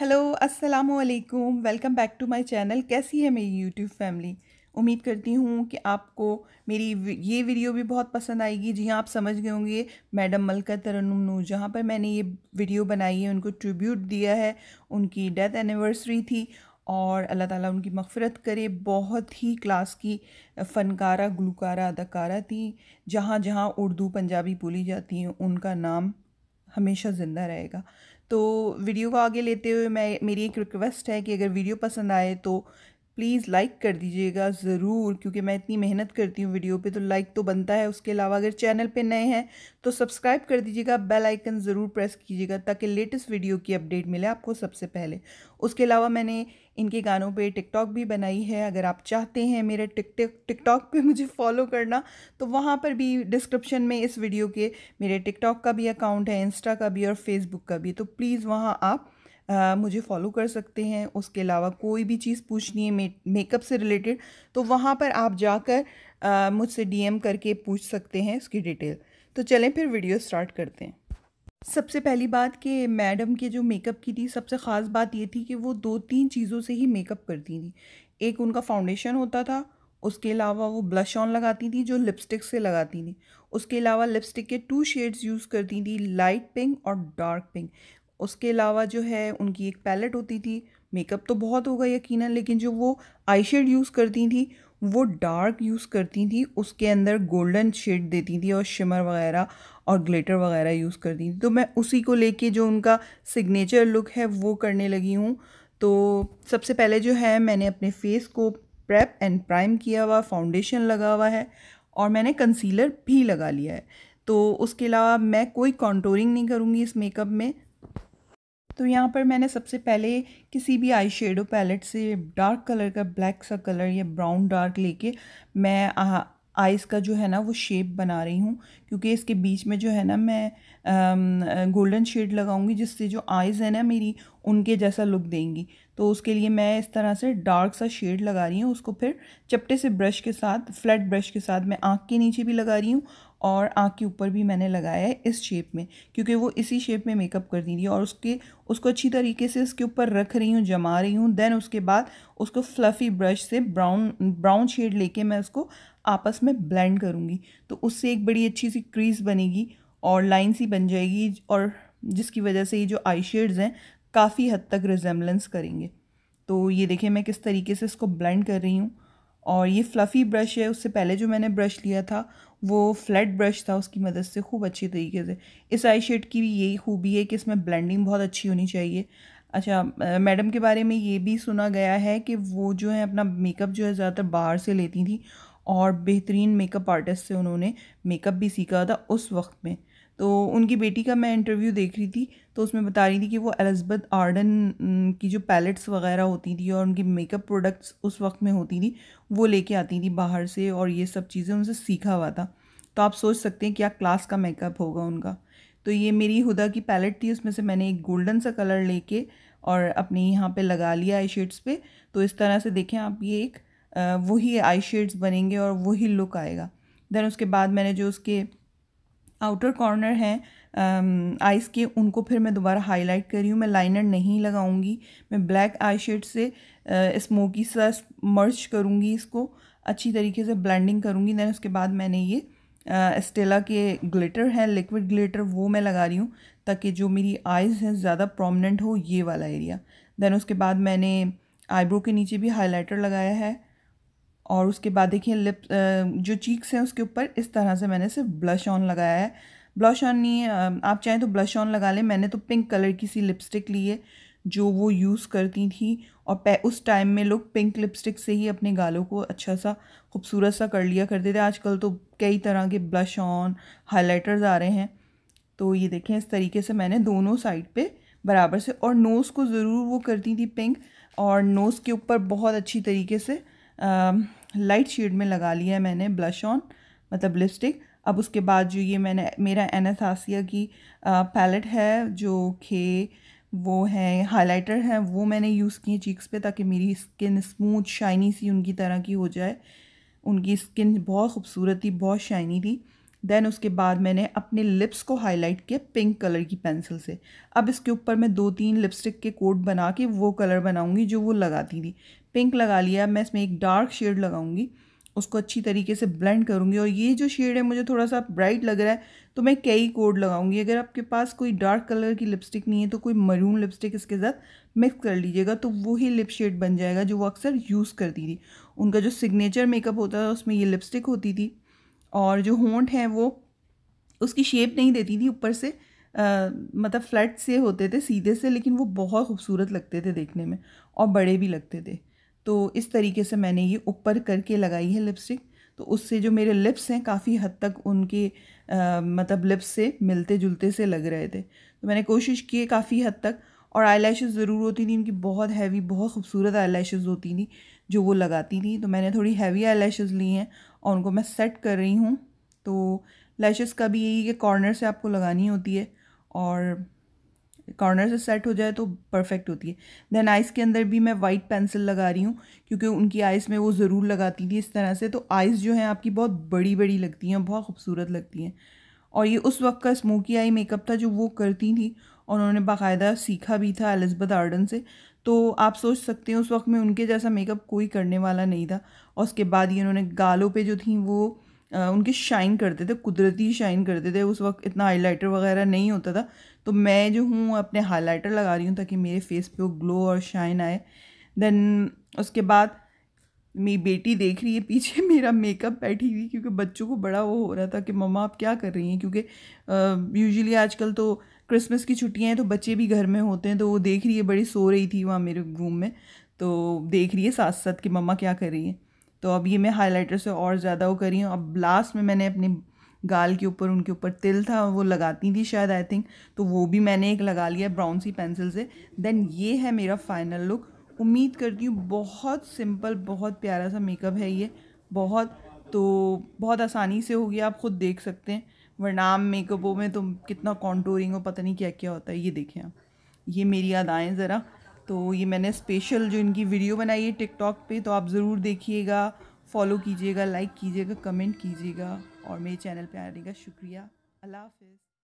hello अस्सलाम वालेकुम welcome back to my channel कैसी है मेरी यूट्यूब फैमिली उम्मीद करती हूँ कि आपको मेरी ये वीडियो भी बहुत पसंद आएगी जी हाँ आप समझ गए होंगे मैडम मलका तरनम नूर जहाँ पर मैंने ये वीडियो बनाई है उनको ट्रिब्यूट दिया है उनकी डेथ एनिवर्सरी थी और अल्लाह ताला उनकी मगफरत करे बहुत ही क्लास की फ़नकारा गुलकारा अदाकारा थी जहाँ जहाँ उर्दू पंजाबी बोली जाती हैं उनका नाम हमेशा ज़िंदा रहेगा तो वीडियो को आगे लेते हुए मैं मेरी एक रिक्वेस्ट है कि अगर वीडियो पसंद आए तो प्लीज़ लाइक कर दीजिएगा ज़रूर क्योंकि मैं इतनी मेहनत करती हूँ वीडियो पे तो लाइक तो बनता है उसके अलावा अगर चैनल पे नए हैं तो सब्सक्राइब कर दीजिएगा बेल आइकन ज़रूर प्रेस कीजिएगा ताकि लेटेस्ट वीडियो की अपडेट मिले आपको सबसे पहले उसके अलावा मैंने इनके गानों पे टिकटॉक भी बनाई है अगर आप चाहते हैं मेरे टिकटॉक टिकटॉक पे मुझे फॉलो करना तो वहाँ पर भी डिस्क्रिप्शन में इस वीडियो के मेरे टिकटॉक का भी अकाउंट है इंस्टा का भी और फेसबुक का भी तो प्लीज़ वहाँ आप आ, मुझे फॉलो कर सकते हैं उसके अलावा कोई भी चीज़ पूछनी है मेकअप से रिलेटेड तो वहाँ पर आप जाकर मुझसे डीएम करके पूछ सकते हैं उसकी डिटेल तो चलें फिर वीडियो स्टार्ट करते हैं सबसे पहली बात कि मैडम के जो मेकअप की थी सबसे ख़ास बात ये थी कि वो दो तीन चीज़ों से ही मेकअप करती थी एक उनका फाउंडेशन होता था उसके अलावा वो ब्लश ऑन लगाती थी जो लिपस्टिक से लगाती थी उसके अलावा लिपस्टिक के टू शेड्स यूज़ करती थी लाइट पिंक और डार्क पिंक उसके अलावा जो है उनकी एक पैलेट होती थी मेकअप तो बहुत होगा यकीन लेकिन जो वो आई शेड यूज़ करती थी वो डार्क यूज़ करती थी उसके अंदर गोल्डन शेड देती थी और शिमर वगैरह और ग्लिटर वगैरह यूज़ करती थी तो मैं उसी को लेके जो उनका सिग्नेचर लुक है वो करने लगी हूँ तो सबसे पहले जो है मैंने अपने फेस को प्रेप एंड प्राइम किया हुआ फाउंडेशन लगा हुआ है और मैंने कंसीलर भी लगा लिया है तो उसके अलावा मैं कोई कॉन्टोरिंग नहीं करूँगी इस मेकअप में तो यहाँ पर मैंने सबसे पहले किसी भी आई शेडो पैलेट से डार्क कलर का ब्लैक सा कलर या ब्राउन डार्क लेके मैं आइज़ का जो है ना वो शेप बना रही हूँ क्योंकि इसके बीच में जो है ना मैं गोल्डन शेड लगाऊंगी जिससे जो आइज़ है ना मेरी उनके जैसा लुक देंगी तो उसके लिए मैं इस तरह से डार्क सा शेड लगा रही हूँ उसको फिर चपटे से ब्रश के साथ फ्लैट ब्रश के साथ मैं आँख के नीचे भी लगा रही हूँ और आँख के ऊपर भी मैंने लगाया है इस शेप में क्योंकि वो इसी शेप में मेकअप कर दी थी और उसके उसको अच्छी तरीके से इसके ऊपर रख रही हूँ जमा रही हूँ देन उसके बाद उसको फ्लफ़ी ब्रश से ब्राउन ब्राउन शेड लेके मैं उसको आपस में ब्लेंड करूँगी तो उससे एक बड़ी अच्छी सी क्रीज़ बनेगी और लाइन सी बन जाएगी और जिसकी वजह से ये जो आई शेड्स हैं काफ़ी हद तक रिजेम्बलेंस करेंगे तो ये देखिए मैं किस तरीके से इसको ब्लेंड कर रही हूँ और ये फ्लफ़ी ब्रश है उससे पहले जो मैंने ब्रश लिया था वो फ्लैट ब्रश था उसकी मदद से खूब अच्छी तरीके से इस आई शेड की भी यही खूबी है कि इसमें ब्लेंडिंग बहुत अच्छी होनी चाहिए अच्छा मैडम के बारे में ये भी सुना गया है कि वो जो है अपना मेकअप जो है ज़्यादातर बाहर से लेती थी और बेहतरीन मेकअप आर्टिस्ट से उन्होंने मेकअप भी सीखा था उस वक्त में तो उनकी बेटी का मैं इंटरव्यू देख रही थी तो उसमें बता रही थी कि वो एलिजबथ आर्डन की जो पैलेट्स वगैरह होती थी और उनकी मेकअप प्रोडक्ट्स उस वक्त में होती थी वो लेके आती थी बाहर से और ये सब चीज़ें उनसे सीखा हुआ था तो आप सोच सकते हैं क्या क्लास का मेकअप होगा उनका तो ये मेरी हुदा की पैलेट थी उसमें से मैंने एक गोल्डन सा कलर लेके और अपने यहाँ पे लगा लिया आई शेड्स पे तो इस तरह से देखें आप ये एक वही आई शेड्स बनेंगे और वही लुक आएगा दैन उसके बाद मैंने जो उसके आउटर कॉर्नर हैं आइज़ um, के उनको फिर मैं दोबारा हाईलाइट कर रही हूँ मैं लाइनर नहीं लगाऊंगी मैं ब्लैक आई शेड से स्मोकी uh, सा मर्च करूँगी इसको अच्छी तरीके से ब्लेंडिंग करूँगी दैन उसके बाद मैंने ये स्टेला uh, के ग्लिटर है लिक्विड ग्लिटर वो मैं लगा रही हूँ ताकि जो मेरी आइज़ हैं ज़्यादा प्रोमिनेंट हो ये वाला एरिया दैन उसके बाद मैंने आईब्रो के नीचे भी हाईलाइटर लगाया है और उसके बाद देखिए लिप जो चीक्स हैं उसके ऊपर इस तरह से मैंने सिर्फ ब्लश ऑन लगाया है ब्लश ऑन नहीं आप चाहें तो ब्लश ऑन लगा लें मैंने तो पिंक कलर की सी लिपस्टिक ली है जो वो यूज़ करती थी और उस टाइम में लोग पिंक लिपस्टिक से ही अपने गालों को अच्छा सा खूबसूरत सा कर लिया करते थे आजकल तो कई तरह के ब्लश ऑन हाइलाइटर्स आ रहे हैं तो ये देखें इस तरीके से मैंने दोनों साइड पे बराबर से और नोज़ को ज़रूर वो करती थी पिंक और नोज़ के ऊपर बहुत अच्छी तरीके से लाइट शेड में लगा लिया है मैंने ब्लश ऑन मतलब लिपस्टिक अब उसके बाद जो ये मैंने मेरा एनाथासिया की पैलेट है जो के वो है हाइलाइटर है वो मैंने यूज़ किए चीक्स पे ताकि मेरी स्किन स्मूथ शाइनी सी उनकी तरह की हो जाए उनकी स्किन बहुत खूबसूरत थी बहुत शाइनी थी देन उसके बाद मैंने अपने लिप्स को हाईलाइट किया पिंक कलर की पेंसिल से अब इसके ऊपर मैं दो तीन लिपस्टिक के कोट बना के वो कलर बनाऊंगी जो वो लगाती थी पिंक लगा लिया मैं इसमें एक डार्क शेड लगाऊंगी उसको अच्छी तरीके से ब्लेंड करूँगी और ये जो शेड है मुझे थोड़ा सा ब्राइट लग रहा है तो मैं कई कोड लगाऊंगी अगर आपके पास कोई डार्क कलर की लिपस्टिक नहीं है तो कोई मरून लिपस्टिक इसके साथ मिक्स कर लीजिएगा तो वो ही लिप शेड बन जाएगा जो वो अक्सर यूज़ करती थी उनका जो सिग्नेचर मेकअप होता था उसमें ये लिपस्टिक होती थी और जो होंठ हैं वो उसकी शेप नहीं देती थी ऊपर से आ, मतलब फ्लैट से होते थे सीधे से लेकिन वो बहुत खूबसूरत लगते थे देखने में और बड़े भी लगते थे तो इस तरीके से मैंने ये ऊपर करके लगाई है लिपस्टिक तो उससे जो मेरे लिप्स हैं काफ़ी हद तक उनके आ, मतलब लिप्स से मिलते जुलते से लग रहे थे तो मैंने कोशिश की काफ़ी हद तक और आई ज़रूर होती थी उनकी बहुत हैवी बहुत खूबसूरत आई लैशेज़ होती थी जो वो लगाती थी तो मैंने थोड़ी हैवी आई ली हैं और उनको मैं सेट कर रही हूँ तो लैशेस का भी यही कि कॉर्नर से आपको लगानी होती है और कॉर्नर से सेट हो जाए तो परफेक्ट होती है देन आइज़ के अंदर भी मैं वाइट पेंसिल लगा रही हूँ क्योंकि उनकी आइज़ में वो ज़रूर लगाती थी इस तरह से तो आइज़ जो हैं आपकी बहुत बड़ी बड़ी लगती हैं बहुत खूबसूरत लगती हैं और ये उस वक्त का स्मोकी आई मेकअप था जो वो करती थी और उन्होंने बाकायदा सीखा भी था एलिजबथ आर्डन से तो आप सोच सकते हैं उस वक्त में उनके जैसा मेकअप कोई करने वाला नहीं था और उसके बाद ही उन्होंने गालों पे जो थी वो आ, उनके शाइन करते थे कुदरती शाइन करते थे उस वक्त इतना हाईलाइटर वगैरह नहीं होता था तो मैं जो हूँ अपने हाईलाइटर लगा रही हूँ ताकि मेरे फेस पे वो ग्लो और शाइन आए देन उसके बाद मेरी बेटी देख रही है पीछे मेरा मेकअप बैठी हुई क्योंकि बच्चों को बड़ा वो हो रहा था कि मम्मा आप क्या कर रही हैं क्योंकि यूजुअली आजकल तो क्रिसमस की छुट्टियाँ हैं तो बच्चे भी घर में होते हैं तो वो देख रही है बड़ी सो रही थी वहाँ मेरे रूम में तो देख रही है साथ साथ कि मम्मा क्या कर रही है तो अब ये मैं हाईलाइटर से और ज़्यादा वो करी हूँ अब लास्ट में मैंने अपने गाल के ऊपर उनके ऊपर तिल था वो लगाती थी शायद आई थिंक तो वो भी मैंने एक लगा लिया ब्राउन सी पेंसिल से देन ये है मेरा फाइनल लुक उम्मीद करती हूँ बहुत सिंपल बहुत प्यारा सा मेकअप है ये बहुत तो बहुत आसानी से हो गया आप ख़ुद देख सकते हैं वरनाम मेकअपों में तुम कितना कॉन्टोरिंग हो पता नहीं क्या क्या होता है ये देखें आप ये मेरी याद आएँ ज़रा तो ये मैंने स्पेशल जो इनकी वीडियो बनाई है टिकटॉक पे तो आप ज़रूर देखिएगा फॉलो कीजिएगा लाइक कीजिएगा कमेंट कीजिएगा और मेरे चैनल पे आने का शुक्रिया अल्लाह हाफिज़